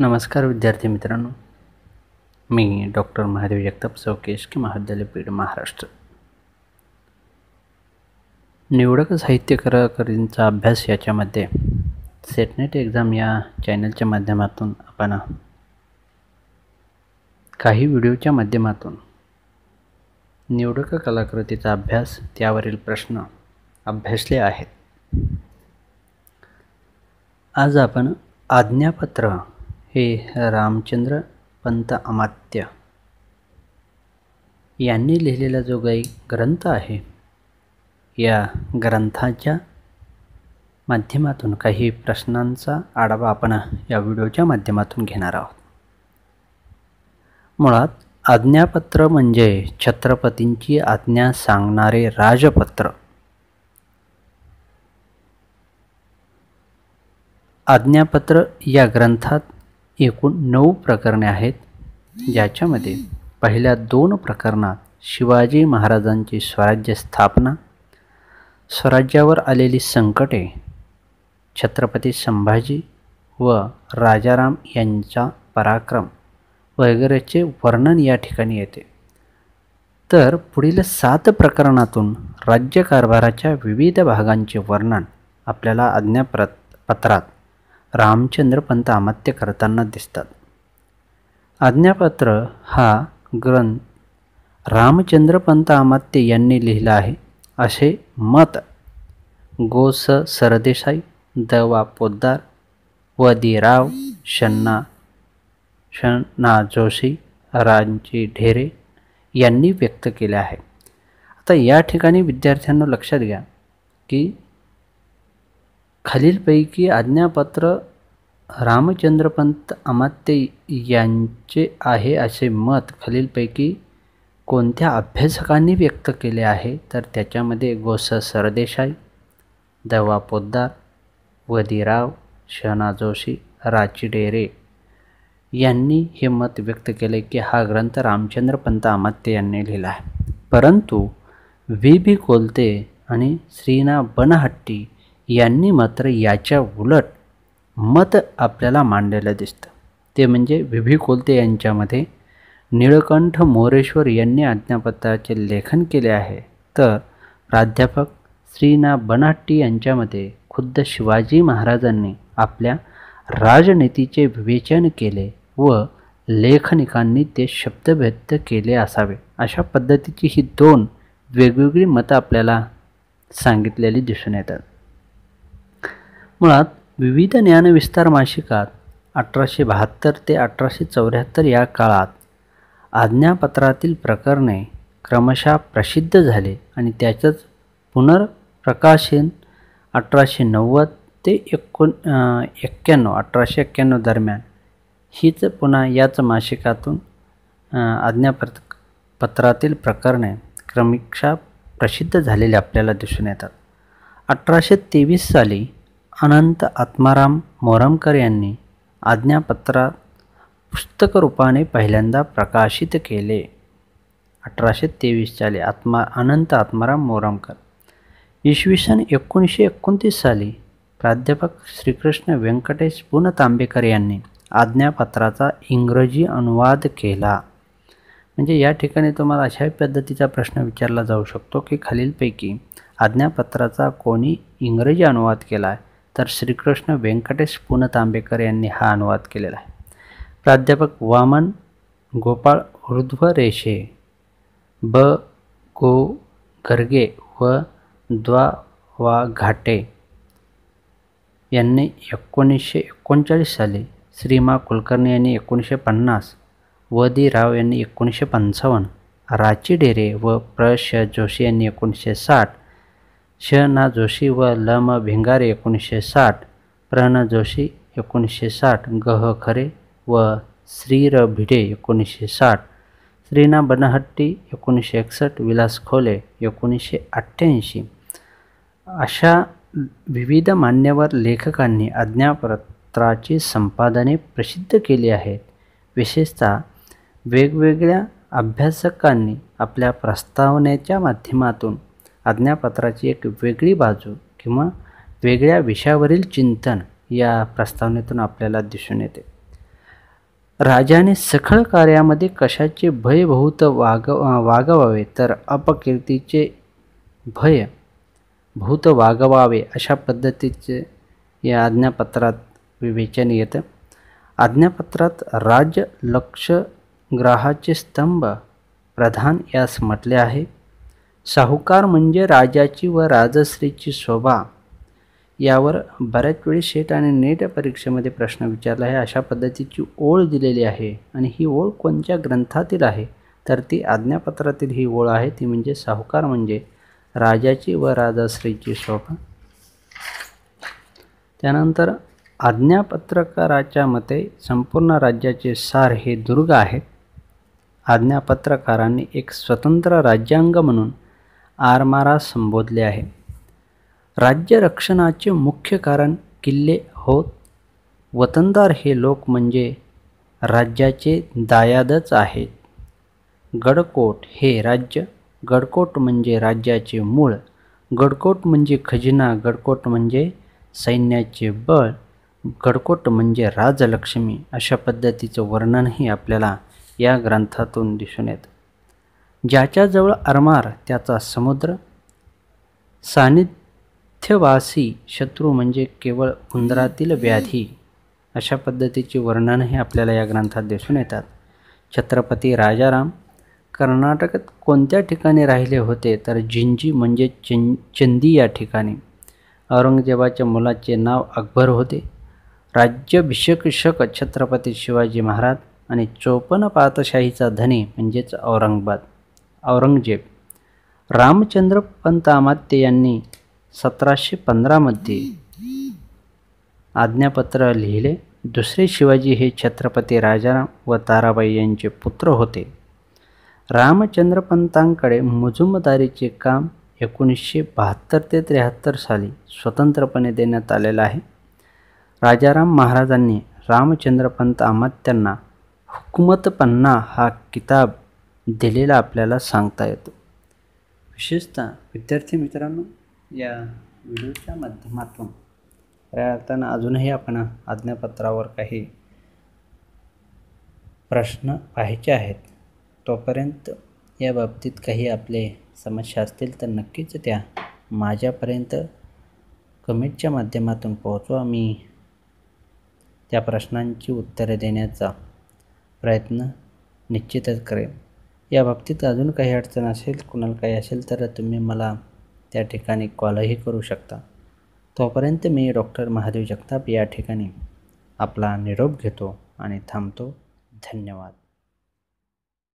नमस्कार विद्यार्थी मित्रांनो मी डॉक्टर महादेव जगताप चौकेश की महाविद्यालय पीठ महाराष्ट्र निवडक कलाकृतींचा अभ्यास याच्यामध्ये सेटनेट एक्झाम या चॅनलच्या माध्यमातून आपण काही व्हिडिओच्या माध्यमातून निवडक कलाकृतीचा अभ्यास त्यावरील प्रश्न अभ्यासले आहेत आज आपण आज्ञापत्र हे रामचंद्र पंत अमात्य यांनी लिहिलेला जो काही ग्रंथ आहे या ग्रंथाच्या माध्यमातून काही प्रश्नांचा आढावा आपण या व्हिडिओच्या माध्यमातून घेणार आहोत मुळात आज्ञापत्र म्हणजे छत्रपतींची आज्ञा सांगणारे राजपत्र आज्ञापत्र या ग्रंथात एकूण नऊ प्रकरणे आहेत ज्याच्यामध्ये पहिल्या दोन प्रकरणात शिवाजी महाराजांची स्वराज्य स्थापना स्वराज्यावर आलेली संकटे छत्रपती संभाजी व राजाराम यांचा पराक्रम वगैरेचे वर्णन या ठिकाणी येते तर पुढील सात प्रकरणातून राज्यकारभाराच्या विविध भागांचे वर्णन आपल्याला आज्ञाप्र पत्रात रामचंद्र पंत अमात्य करताना दिसतात आज्ञापत्र हा ग्रंथ रामचंद्र पंत अमात्य यांनी लिहिला आहे असे मत गोस सरदेसाई दवा पोद्दार वदिराव शन्ना शन्ना जोशी रांची ढेरे यांनी व्यक्त केले आहे आता या ठिकाणी विद्यार्थ्यांना लक्षात घ्या की खालीलपैकी आज्ञापत्र रामचंद्रपंत अमात्ये यांचे आहे असे मत खालीलपैकी कोणत्या अभ्यासकांनी व्यक्त केले आहे तर त्याच्यामध्ये गोस सरदेसाई दवा पोद्दार वधीराव शहना जोशी राची डेरे यांनी हे मत व्यक्त केले की हा ग्रंथ रामचंद्र पंत अमात्य यांनी लिहिला आहे परंतु व्ही बी कोलते आणि श्रीना बनहट्टी यांनी मात्र याच्या उलट मत आपल्याला मांडलेलं दिसतं ते म्हणजे विभी कोलते यांच्यामध्ये निळकंठ मोरेश्वर यांनी आज्ञापत्राचे लेखन केले आहे तर प्राध्यापक श्रीना बनाट्टी यांच्यामध्ये खुद्द शिवाजी महाराजांनी आपल्या राजनीतीचे विवेचन केले व लेखनिकांनी ते शब्दभेद केले असावे अशा पद्धतीची ही दोन वेगवेगळी मतं आपल्याला सांगितलेली दिसून येतात मुळात विविध ज्ञानविस्तार मासिकात अठराशे बहात्तर ते अठराशे चौऱ्याहत्तर या काळात आज्ञापत्रातील प्रकरणे क्रमशः प्रसिद्ध झाले आणि त्याचंच पुनर्प्रकाशन अठराशे नव्वद ते एकोण एक्क्याण्णव अठराशे एक्क्याण्णव दरम्यान हीच पुन्हा याच मासिकातून आज्ञापत्र पत्रातील प्रकरणे क्रमिक्षा प्रसिद्ध झालेली आपल्याला दिसून येतात अठराशे तेवीस साली अनंत आत्माराम मोरमकर यांनी आज्ञापत्रात पुस्तकरूपाने पहिल्यांदा प्रकाशित केले अठराशे तेवीस साली आत्मा अनंत आत्माराम मोरमकर इसवी सन एकोणीसशे एकोणतीस साली प्राध्यापक श्रीकृष्ण व्यंकटेश पुन तांबेकर यांनी आज्ञापत्राचा इंग्रजी अनुवाद केला म्हणजे या ठिकाणी तुम्हाला अशा पद्धतीचा प्रश्न विचारला जाऊ शकतो की खालीलपैकी आज्ञापत्राचा कोणी इंग्रजी अनुवाद केला आहे तर श्रीकृष्ण व्यंकटेश पुन तांबेकर यांनी हा अनुवाद केलेला आहे प्राध्यापक वामन गोपाळ ऋध्व रेषे ब गो गर्गे व द्वा वा घाटे यांनी एकोणीसशे एकोणचाळीस साली श्रीमा कुलकर्णी यांनी एकोणीसशे पन्नास व दि राव यांनी एकोणीसशे पंचावन्न राची डेरे व प्र जोशी यांनी एकोणीसशे साठ श ना जोशी व ल म भिंगारे एकोणीसशे साठ प्रण जोशी एकोणीसशे साठ गह खरे व श्रीर भिडे एकोणीसशे साठ श्रीना बनहट्टी एकोणीसशे एकसष्ट विलास खोले एकोणीसशे अठ्ठ्याऐंशी अशा विविध मान्यवर लेखकांनी अज्ञापत्राची संपादने प्रसिद्ध केली आहेत विशेषतः वेगवेगळ्या अभ्यासकांनी आपल्या प्रस्तावनेच्या माध्यमातून आज्ञापत्राची एक वेगळी बाजू किंवा वेगळ्या विषयावरील चिंतन या प्रस्तावनेतून आपल्याला दिसून येते राजाने सखळ कार्यामध्ये कशाचे भयभूत वाग वागवावे तर अपकीर्तीचे भय भूत वागवावे अशा पद्धतीचे या आज्ञापत्रात विवेचन येतं आज्ञापत्रात राज्य लक्ष ग्रहाचे स्तंभ प्रधान यास म्हटले आहे साहूकार म्हणजे राजाची व राजश्रीची शोभा यावर बऱ्याच वेळी शेट आणि नेट परीक्षेमध्ये प्रश्न विचारला आहे अशा पद्धतीची ओळ दिलेली आहे आणि ही ओळ कोणत्या ग्रंथातील आहे तर ती आज्ञापत्रातील ही ओळ आहे ती म्हणजे साहूकार म्हणजे राजाची व राजाश्रीची शोभा त्यानंतर आज्ञापत्रकाराच्या मते संपूर्ण राज्याचे सार हे दुर्ग आहेत आज्ञापत्रकारांनी एक स्वतंत्र राज्यांग म्हणून आरमारा संबोधले आहे राज्य रक्षणाचे मुख्य कारण किल्ले होत वतनदार हे लोक म्हणजे राज्याचे दायादच आहेत गडकोट हे राज्य गडकोट म्हणजे राज्याचे मूळ गडकोट म्हणजे खजिना गडकोट म्हणजे सैन्याचे बळ गडकोट म्हणजे राजलक्ष्मी अशा पद्धतीचं वर्णनही आपल्याला या ग्रंथातून दिसून येतं ज्याच्याजवळ अरमार त्याचा समुद्र सानिध्यवासी शत्रू म्हणजे केवळ उंदरातील व्याधी अशा पद्धतीचे वर्णन हे आपल्याला या ग्रंथात दिसून येतात छत्रपती राजाराम कर्नाटकात कोणत्या ठिकाणी राहिले होते तर जिंजी म्हणजे चिं चंदी या ठिकाणी औरंगजेबाच्या मुलाचे नाव अकबर होते राज्यभिषक शक छत्रपती शिवाजी महाराज आणि चोपन पातशाहीचा धनी म्हणजेच औरंगाबाद औरंगजेब रामचंद्र पंतामात्ये यांनी सतराशे पंधरामध्ये आज्ञापत्र लिहिले दुसरे शिवाजी हे छत्रपती राजाराम व ताराबाई यांचे पुत्र होते रामचंद्रपंतांकडे मुजुमदारीचे काम एकोणीसशे बहात्तर ते त्र्याहत्तर साली स्वतंत्रपणे देण्यात आलेलं आहे राजाराम महाराजांनी रामचंद्रपंत आमात्यांना पन्ना हा किताब दिलेला आपल्याला सांगता येतो विशेषतः विद्यार्थी मित्रांनो या व्हिडिओच्या माध्यमातून अर्थानं अजूनही आपण आज्ञापत्रावर काही प्रश्न पाहायचे आहेत तोपर्यंत या बाबतीत काही आपले समस्या असतील तर नक्कीच त्या माझ्यापर्यंत कमेंटच्या माध्यमातून पोहोचवा मी त्या प्रश्नांची उत्तरे देण्याचा प्रयत्न निश्चितच करेन या याबाबतीत अजून काही अडचण असेल कुणाला काही असेल तर तुम्ही मला त्या ठिकाणी कॉलही करू शकता तोपर्यंत मी डॉक्टर महादेव जगताप या ठिकाणी आपला निरोप घेतो आणि थांबतो धन्यवाद